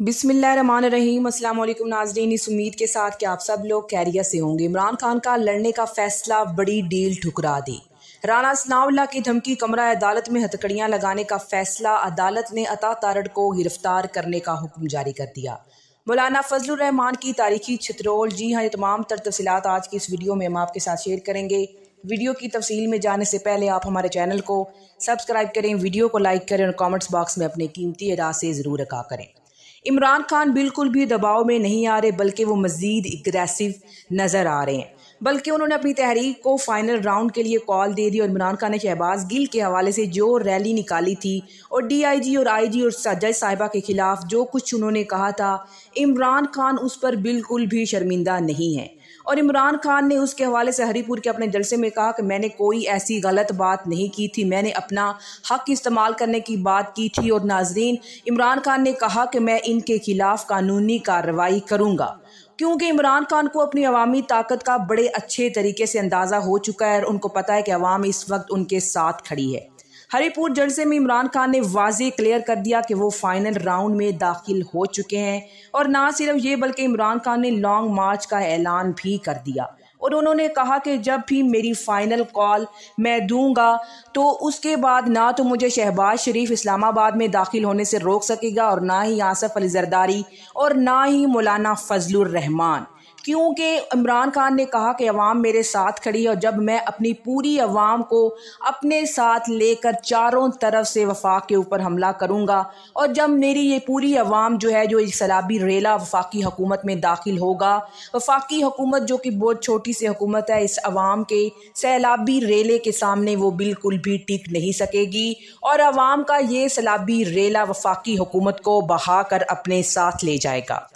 बिसमीम अस्सलाम वालेकुम नाजरीन इस उम्मीद के साथ कि आप सब लोग कैरियर से होंगे इमरान खान का लड़ने का फैसला बड़ी डील ठुकरा दी राना सनाउल्ला की धमकी कमरा अदालत में हथकड़ियां लगाने का फैसला अदालत ने अता तारड़ को गिरफ्तार करने का हुक्म जारी कर दिया मौलाना फजल रहमान की तारीखी छतरोल जी हाँ ये तमाम तर तफसी आज की इस वीडियो में हम आपके साथ शेयर करेंगे वीडियो की तफसील में जाने से पहले आप हमारे चैनल को सब्सक्राइब करें वीडियो को लाइक करें और कमेंट्स बॉक्स में अपने कीमती अदा से ज़रूर रखा करें इमरान खान बिल्कुल भी दबाव में नहीं आ रहे बल्कि वो मज़ीद एग्रेसिव नज़र आ रहे हैं बल्कि उन्होंने अपनी तहरीक को फाइनल राउंड के लिए कॉल दे दी और इमरान खान ने शहबाज गिल के हवाले से जो रैली निकाली थी और डीआईजी और आईजी और जज साहिबा के खिलाफ जो कुछ उन्होंने कहा था इमरान खान उस पर बिल्कुल भी शर्मिंदा नहीं है और इमरान खान ने उसके हवाले से हरीपुर के अपने जलसे में कहा कि मैंने कोई ऐसी गलत बात नहीं की थी मैंने अपना हक इस्तेमाल करने की बात की थी और नाजरीन इमरान खान ने कहा कि मैं इनके खिलाफ कानूनी कार्रवाई करूँगा क्योंकि इमरान खान को अपनी अवामी ताकत का बड़े अच्छे तरीके से अंदाज़ा हो चुका है और उनको पता है कि अवाम इस वक्त उनके साथ खड़ी है हरिपुर जंड से में इमरान खान ने वाजे क्लियर कर दिया कि वो फाइनल राउंड में दाखिल हो चुके हैं और ना सिर्फ ये बल्कि इमरान खान ने लॉन्ग मार्च का ऐलान भी कर दिया और उन्होंने कहा कि जब भी मेरी फ़ाइनल कॉल मैं दूंगा तो उसके बाद ना तो मुझे शहबाज शरीफ इस्लामाबाद में दाखिल होने से रोक सकेगा और ना ही आसफ़ अली जरदारी और ना ही मौलाना फजलुर रहमान क्योंकि इमरान खान ने कहा कि अवाम मेरे साथ खड़ी है और जब मैं अपनी पूरी अवाम को अपने साथ लेकर चारों तरफ से वफाक के ऊपर हमला करूँगा और जब मेरी ये पूरी अवाम जो है जो एक सैलाबी रेला वफाकी हकूमत में दाखिल होगा वफाकी हकूमत जो कि बहुत छोटी सी हकूमत है इस अवाम के सैलाबी रेले के सामने वो बिल्कुल भी टिक नहीं सकेगी और अवाम का ये सैलाबी रेला वफाकी हुकूमत को बहा कर अपने साथ ले जाएगा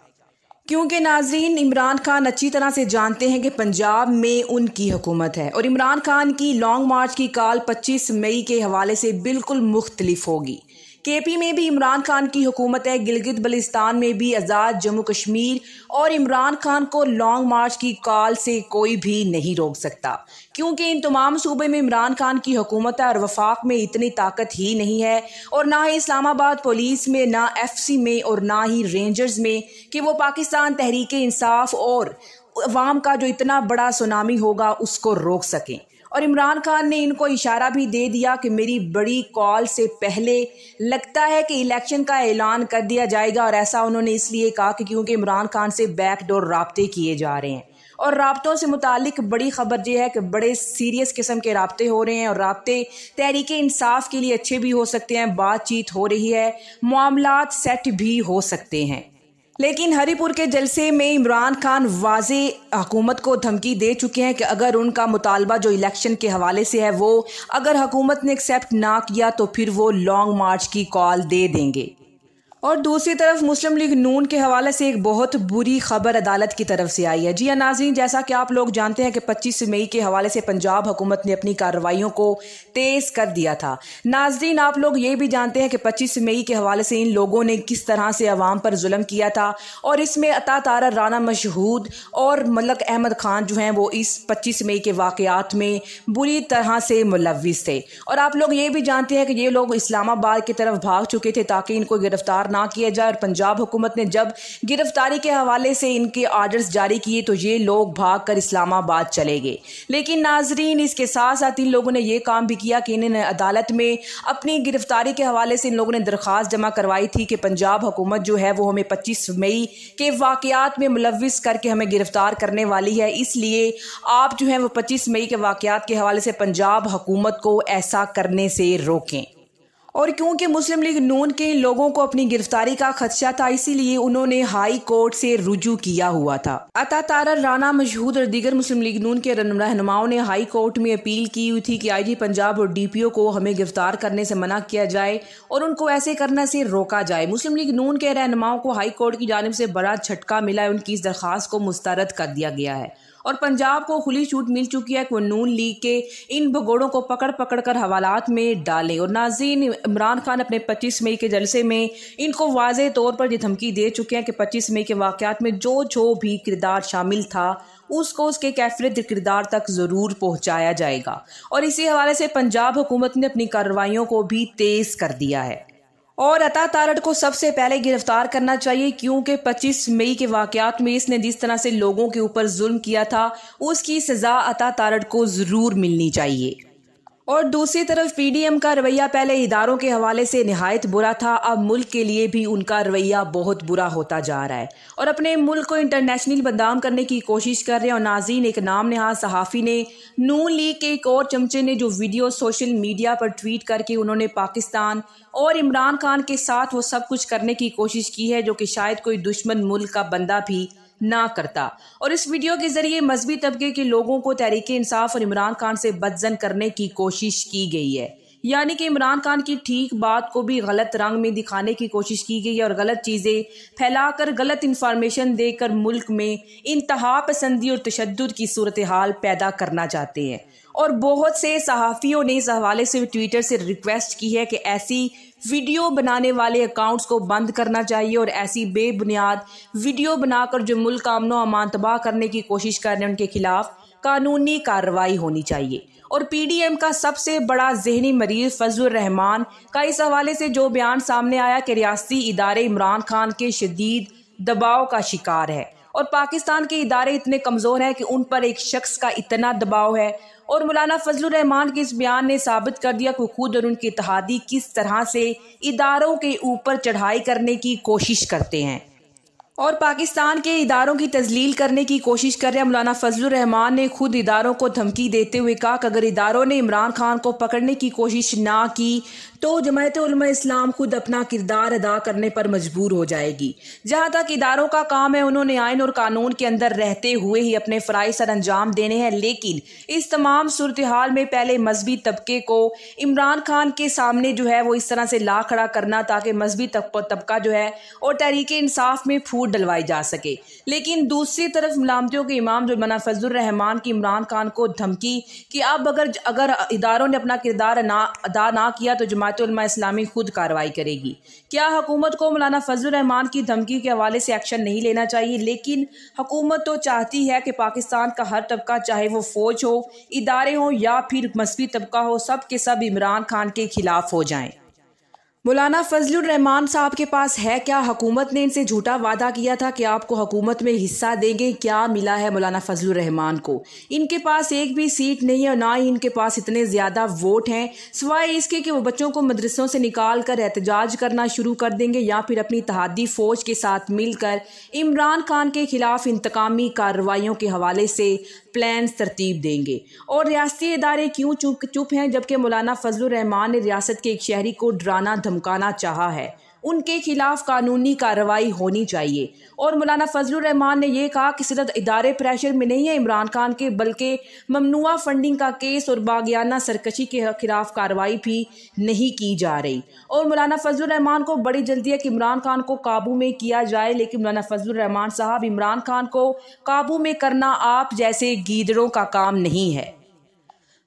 क्योंकि नाजरीन इमरान खान अच्छी तरह से जानते हैं कि पंजाब में उनकी हुकूमत है और इमरान खान की लॉन्ग मार्च की कॉल 25 मई के हवाले से बिल्कुल मुख्तलिफ होगी के पी में भी इमरान खान की हुकूमत है गिलगित बलिस्तान में भी आज़ाद जम्मू कश्मीर और इमरान खान को लॉन्ग मार्च की कॉल से कोई भी नहीं रोक सकता क्योंकि इन तमाम सूबे में इमरान खान की हुकूमत है और वफाक में इतनी ताकत ही नहीं है और ना ही इस्लामाबाद पुलिस में ना एफ सी में और ना ही रेंजर्स में कि वो पाकिस्तान तहरीक इंसाफ और अवाम का जो इतना बड़ा सुनामी होगा उसको रोक सकें और इमरान खान ने इनको इशारा भी दे दिया कि मेरी बड़ी कॉल से पहले लगता है कि इलेक्शन का ऐलान कर दिया जाएगा और ऐसा उन्होंने इसलिए कहा कि क्योंकि इमरान खान से बैकडोर रबते किए जा रहे हैं और रबतों से मुतालिक बड़ी खबर यह है कि बड़े सीरियस किस्म के रबते हो रहे हैं और रबते तहरीक इंसाफ के लिए अच्छे भी हो सकते हैं बातचीत हो रही है मामला सेट भी हो सकते हैं लेकिन हरिपुर के जलसे में इमरान खान वाजे हुकूमत को धमकी दे चुके हैं कि अगर उनका मुतालबा जो इलेक्शन के हवाले से है वो अगर हुकूमत ने एक्सेप्ट ना किया तो फिर वो लॉन्ग मार्च की कॉल दे देंगे और दूसरी तरफ मुस्लिम लीग नून के हवाले से एक बहुत बुरी खबर अदालत की तरफ से आई है जी हाँ, नाजीन जैसा कि आप लोग जानते हैं कि 25 मई के हवाले से पंजाब हुकूमत ने अपनी कार्रवाइयों को तेज़ कर दिया था नाजरीन आप लोग ये भी जानते हैं कि 25 मई के हवाले से इन लोगों ने किस तरह से अवाम पर जुल्म किया था और इसमें अता तारा राना मशहूद और मलक अहमद खान जो हैं वो इस पच्चीस मई के वाक़ात में बुरी तरह से मुलविस थे और आप लोग ये भी जानते हैं कि ये लोग इस्लामाबाद की तरफ भाग चुके थे ताकि इनको गिरफ़्तार ना किया जाए और पंजाब हुकूमत ने जब गिरफ्तारी के हवाले से इनके आर्डर्स जारी किए तो ये लोग भाग कर इस्लामाबाद चले गए लेकिन नाजरीन इसके साथ साथ इन लोगों ने यह काम भी किया कि इन्होंने अदालत में अपनी गिरफ्तारी के हवाले से इन लोगों ने दरख्वास्त जमा करवाई थी कि पंजाब हुकूमत जो है वो हमें पच्चीस मई के वाकत में मुलविस करके हमें गिरफ्तार करने वाली है इसलिए आप जो है वो पच्चीस मई के वाकत के हवाले से पंजाब हुकूमत को ऐसा करने से रोकें और क्योंकि मुस्लिम लीग नून के लोगों को अपनी गिरफ्तारी का खदशा था इसीलिए उन्होंने हाई कोर्ट से रुजू किया हुआ था अता तारा राना मशहूद और दीगर मुस्लिम लीग नून के रहनुमाओं ने हाई कोर्ट में अपील की हुई थी कि आईजी पंजाब और डीपीओ को हमें गिरफ्तार करने से मना किया जाए और उनको ऐसे करने से रोका जाए मुस्लिम लीग नून के रहनुमाओं को हाई कोर्ट की जानब से बड़ा झटका मिला है उनकी इस दरख्वास्त को मुस्तरद कर दिया गया है और पंजाब को खुली छूट मिल चुकी है कि वो नून लीग के इन भगोड़ों को पकड़ पकड़ कर हवालात में डालें और नाजीन इमरान खान अपने पच्चीस मई के जलसे में इनको वाज तौर पर ये धमकी दे चुके हैं कि पच्चीस मई के वाक़ात में जो जो भी किरदार शामिल था उसको उसके कैफरत किरदार तक ज़रूर पहुँचाया जाएगा और इसी हवाले से पंजाब हुकूमत ने अपनी कार्रवाई को भी तेज़ कर दिया है और अता तारड़ को सबसे पहले गिरफ्तार करना चाहिए क्योंकि 25 मई के वाकयात में इसने जिस तरह से लोगों के ऊपर जुल्म किया था उसकी सज़ा अता तारड़ को ज़रूर मिलनी चाहिए और दूसरी तरफ पीडीएम का रवैया पहले इदारों के हवाले से नहायत बुरा था अब मुल्क के लिए भी उनका रवैया बहुत बुरा होता जा रहा है और अपने मुल्क को इंटरनेशनल बदनाम करने की कोशिश कर रहे हैं और नाजीन एक नाम नहा सहाफ़ी ने नून लीग के एक और चमचे ने जो वीडियो सोशल मीडिया पर ट्वीट करके उन्होंने पाकिस्तान और इमरान खान के साथ वो सब कुछ करने की कोशिश की है जो कि शायद कोई दुश्मन मुल्क का बंदा भी ना करता और इस वीडियो के जरिए मजहबी तबके के लोगों को तहरीक इंसाफ और इमरान खान से बदजन करने की कोशिश की गई है यानी कि इमरान खान की ठीक बात को भी गलत रंग में दिखाने की कोशिश की गई और गलत चीज़ें फैलाकर गलत इंफॉर्मेशन देकर मुल्क में इंतहा पसंदी और तशद की सूरत हाल पैदा करना चाहते हैं और बहुत से सहाफ़ियों ने इस हवाले से ट्विटर से रिक्वेस्ट की है कि ऐसी वीडियो बनाने वाले अकाउंट्स को बंद करना चाहिए और ऐसी बेबुनियाद वीडियो बनाकर जो मुल्क का अमनो अमान तबाह करने की कोशिश कर रहे हैं उनके खिलाफ कानूनी कार्रवाई होनी चाहिए और पीडीएम का सबसे बड़ा जहनी मरीज फजल रहमान का इस हवाले से जो बयान सामने आया कि रियासी इदारे इमरान खान के शदीद दबाव का शिकार है और पाकिस्तान के इदारे इतने कमज़ोर हैं कि उन पर एक शख्स का इतना दबाव है और मौलाना फजल रहमान के इस बयान ने साबित कर दिया कि खुद और उनकी इतिहादी किस तरह से इदारों के ऊपर चढ़ाई करने की कोशिश करते हैं और पाकिस्तान के इदारों की तजलील करने की कोशिश कर रहे मौलाना फजलान ने खुद इदारों को धमकी देते हुए कहा कि अगर इदारों ने इमरान खान को पकड़ने की कोशिश ना की तो जमायत इस्लाम खुद अपना किरदार अदा करने पर मजबूर हो जाएगी जहाँ तक इदारों का काम है उन्होंने आयन और कानून के अंदर रहते हुए ही अपने फ़राइज सर अंजाम देने हैं लेकिन इस तमाम सूरत हाल में पहले मजहबी तबके को इमरान खान के सामने जो है वो इस तरह से ला खड़ा करना ताकि मजहबी तबका जो है और तहरीक इंसाफ में फूट वोट डलवाई जा सके लेकिन दूसरी तरफ मिलामतियों के इमाम जुर्माना फजलरहमान की इमरान खान को धमकी कि अब अगर अगर इदारों ने अपना किरदार ना अदा ना किया तो जमात इस्लामी खुद कार्रवाई करेगी क्या हुकूमत को मौलाना फजलरहमान की धमकी के हवाले से एक्शन नहीं लेना चाहिए लेकिन हुकूमत तो चाहती है कि पाकिस्तान का हर तबका चाहे वो फौज हो इदारे हों या फिर मसवी तबका हो सब के सब इमरान खान के खिलाफ हो जाएं मौलाना फजलान साहब के पास है क्या हुकूमत ने इनसे झूठा वादा किया था कि आपको हुकूमत में हिस्सा देंगे क्या मिला है मौलाना फजलान को इनके पास एक भी सीट नहीं है ना ही इनके पास इतने ज़्यादा वोट हैं सिवाय इसके कि वो बच्चों को मदरसों से निकाल कर एहतजाज करना शुरू कर देंगे या फिर अपनी तहादी फ़ौज के साथ मिलकर इमरान खान के खिलाफ इंतकामी कार्रवाइयों के हवाले से प्लान तरतीब देंगे और रियाती इदारे क्यों चुप चुप हैं जबकि मौलाना फजलान ने रियासत के एक शहरी को डराना धम धमकाना चाहा है उनके खिलाफ कानूनी कार्रवाई होनी चाहिए और मौलाना फजल रहमान ने यह कहा कि सिर्फ इदारे प्रेशर में नहीं है इमरान खान के बल्कि ममनुआ फंडिंग का केस और बागियाना सरकशी के खिलाफ कार्रवाई भी नहीं की जा रही और मौलाना फजल रहमान को बड़ी जल्दी है कि इमरान खान को काबू में किया जाए लेकिन मौलाना फजल रहमान साहब इमरान खान को काबू में करना आप जैसे गीदड़ों का काम नहीं है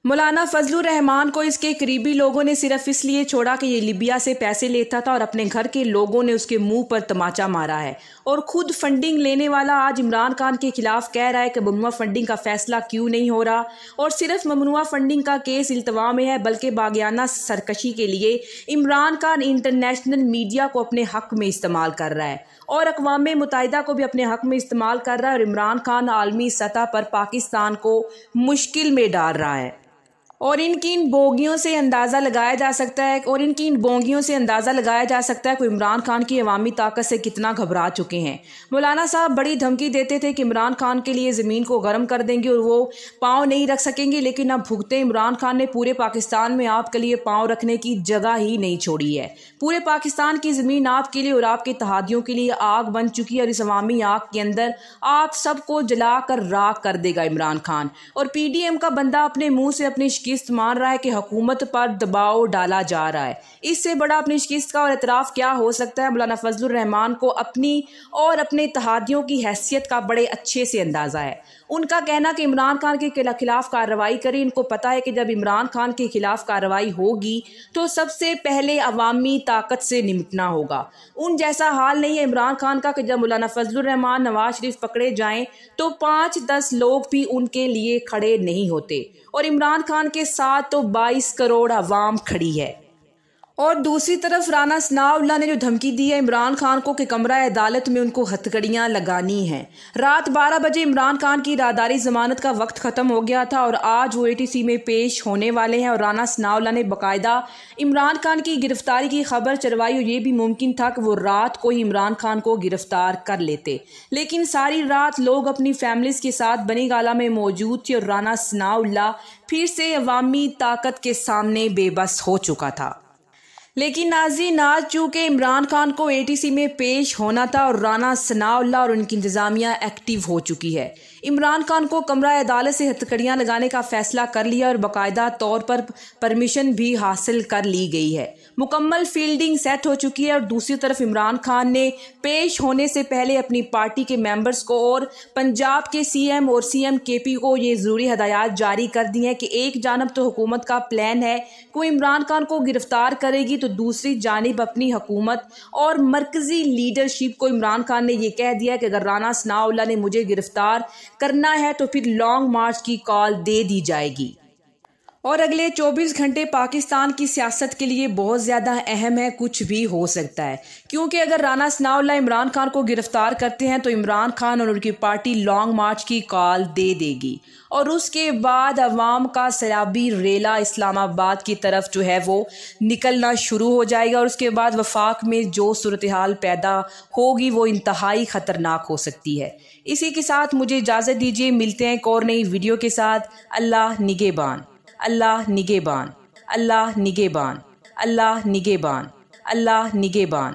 मौलाना फजलुर रहमान को इसके करीबी लोगों ने सिर्फ इसलिए छोड़ा कि ये लिबिया से पैसे लेता था और अपने घर के लोगों ने उसके मुंह पर तमाचा मारा है और खुद फंडिंग लेने वाला आज इमरान खान के खिलाफ कह रहा है कि ममनुआ फंडिंग का फैसला क्यों नहीं हो रहा और सिर्फ ममनुआ फंडिंग का केस अल्तवा में है बल्कि बागियाना सरकशी के लिए इमरान खान इंटरनेशनल मीडिया को अपने हक में इस्तेमाल कर रहा है और अकवाम मुतहदा को भी अपने हक में इस्तेमाल कर रहा है और इमरान खान आलमी सतह पर पाकिस्तान को मुश्किल में डाल रहा है और इनकी इन बोगियों से अंदाज़ा लगाया जा सकता है और इनकी इन बोगियों से अंदाज़ा लगाया जा सकता है कि इमरान खान की अवामी ताकत से कितना घबरा चुके हैं मौलाना साहब बड़ी धमकी देते थे कि इमरान खान के लिए ज़मीन को गर्म कर देंगे और वो पाँव नहीं रख सकेंगे लेकिन अब भुगते इमरान खान ने पूरे पाकिस्तान में आपके लिए पाँव रखने की जगह ही नहीं छोड़ी है पूरे पाकिस्तान की ज़मीन आपके लिए और आपके तहादियों के लिए आग बन चुकी है और इस अवामी आग के अंदर आप सबको जला कर राख कर देगा इमरान खान और पी डी एम का बंदा अपने मुँह से अपने शिकस्त मान रहा है कि हुकूमत पर दबाव डाला जा रहा है इससे बड़ा अपनी शिकस्त का और एतराफ़ क्या हो सकता है मौलाना फजलरहमान को अपनी और अपने इतिहादियों की हैसियत का बड़े अच्छे से अंदाज़ा है उनका कहना कि इमरान खान के खिलाफ कार्रवाई करें इनको पता है कि जब इमरान खान के खिलाफ कार्रवाई होगी तो सबसे पहले अवामी ताकत से निपटना होगा उन जैसा हाल नहीं है इमरान खान का कि जब मौलाना फजलरहमान नवाज शरीफ पकड़े जाएं तो पाँच दस लोग भी उनके लिए खड़े नहीं होते और इमरान खान के साथ तो 22 करोड़ आवाम खड़ी है और दूसरी तरफ राना सनाउल्ला ने जो धमकी दी है इमरान खान को कि कमरा अदालत में उनको हथकड़ियाँ लगानी हैं रात 12 बजे इमरान खान की रादारी जमानत का वक्त ख़त्म हो गया था और आज वो एटीसी में पेश होने वाले हैं और राना सनाउल्ला ने बाकायदा इमरान खान की गिरफ्तारी की खबर चलवाई और ये भी मुमकिन था कि वो रात को ही इमरान खान को गिरफ्तार कर लेते लेकिन सारी रात लोग अपनी फैमिलीज़ के साथ बनी गाला में मौजूद थे और राना सनाउल्ला फिर से अवामी ताकत के सामने बेबस हो चुका था लेकिन नाजी नाज चूँकि इमरान खान को ए टी सी में पेश होना था और राना सनाउल्ला और उनकी इंतज़ामिया एक्टिव हो चुकी है इमरान खान को कमरा अदालत से हथकड़ियाँ लगाने का फैसला कर लिया और बाकायदा तौर पर परमिशन भी हासिल कर ली गई है मुकम्मल फील्डिंग सेट हो चुकी है और दूसरी तरफ इमरान खान ने पेश होने से पहले अपनी पार्टी के मेंबर्स को और पंजाब के सीएम और सीएम केपी को ये ज़रूरी हदायत जारी कर दी हैं कि एक जानब तो हुकूमत का प्लान है कि इमरान खान को गिरफ्तार करेगी तो दूसरी जानब अपनी हुकूमत और मरकजी लीडरशिप को इमरान खान ने यह कह दिया कि अगर राना सनाउल्ला ने मुझे गिरफ्तार करना है तो फिर लॉन्ग मार्च की कॉल दे दी जाएगी और अगले 24 घंटे पाकिस्तान की सियासत के लिए बहुत ज़्यादा अहम है कुछ भी हो सकता है क्योंकि अगर राना सनाउल्ला इमरान खान को गिरफ्तार करते हैं तो इमरान खान और उनकी पार्टी लॉन्ग मार्च की कॉल दे देगी और उसके बाद अवाम का सैलाबी रेला इस्लामाबाद की तरफ जो है वो निकलना शुरू हो जाएगा और उसके बाद वफाक में जो सूरत हाल पैदा होगी वो इंतहाई ख़तरनाक हो सकती है इसी के साथ मुझे इजाज़त दीजिए मिलते हैं एक और नई वीडियो के साथ अल्लाह निगेबान अल्लाह निगेबान अल्लाह निगेबान अल्लाह निगेबान अल्लाह निगेबान